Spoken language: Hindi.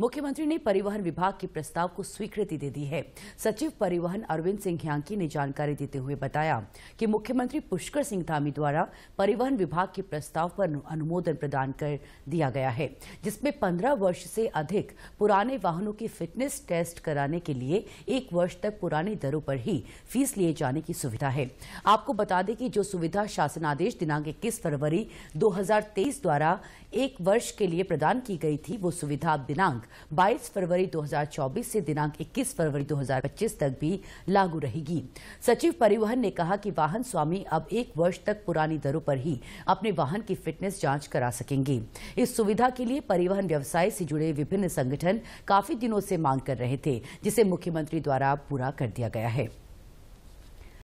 मुख्यमंत्री ने परिवहन विभाग के प्रस्ताव को स्वीकृति दे दी है सचिव परिवहन अरविंद सिंह ह्यांकी ने जानकारी देते हुए बताया कि मुख्यमंत्री पुष्कर सिंह धामी द्वारा परिवहन विभाग के प्रस्ताव पर अनुमोदन प्रदान कर दिया गया है जिसमें पंद्रह वर्ष से अधिक पुराने वाहनों की फिटनेस टेस्ट कराने के लिए एक वर्ष तक पुरानी दरों पर ही फीस लिए जाने की सुविधा है आपको बता दें कि जो सुविधा शासनादेश दिनांक इक्कीस फरवरी 2023 द्वारा एक वर्ष के लिए प्रदान की गई थी वो सुविधा दिनांक दिनांक 22 फरवरी 2024 से दिनांक 21 फरवरी 2025 तक भी लागू रहेगी सचिव परिवहन ने कहा कि वाहन स्वामी अब एक वर्ष तक पुरानी दरों पर ही अपने वाहन की फिटनेस जांच करा सकेंगे इस सुविधा के लिए परिवहन व्यवसाय से जुड़े विभिन्न संगठन काफी दिनों से मांग कर रहे थे जिसे मुख्यमंत्री द्वारा पूरा कर दिया गया है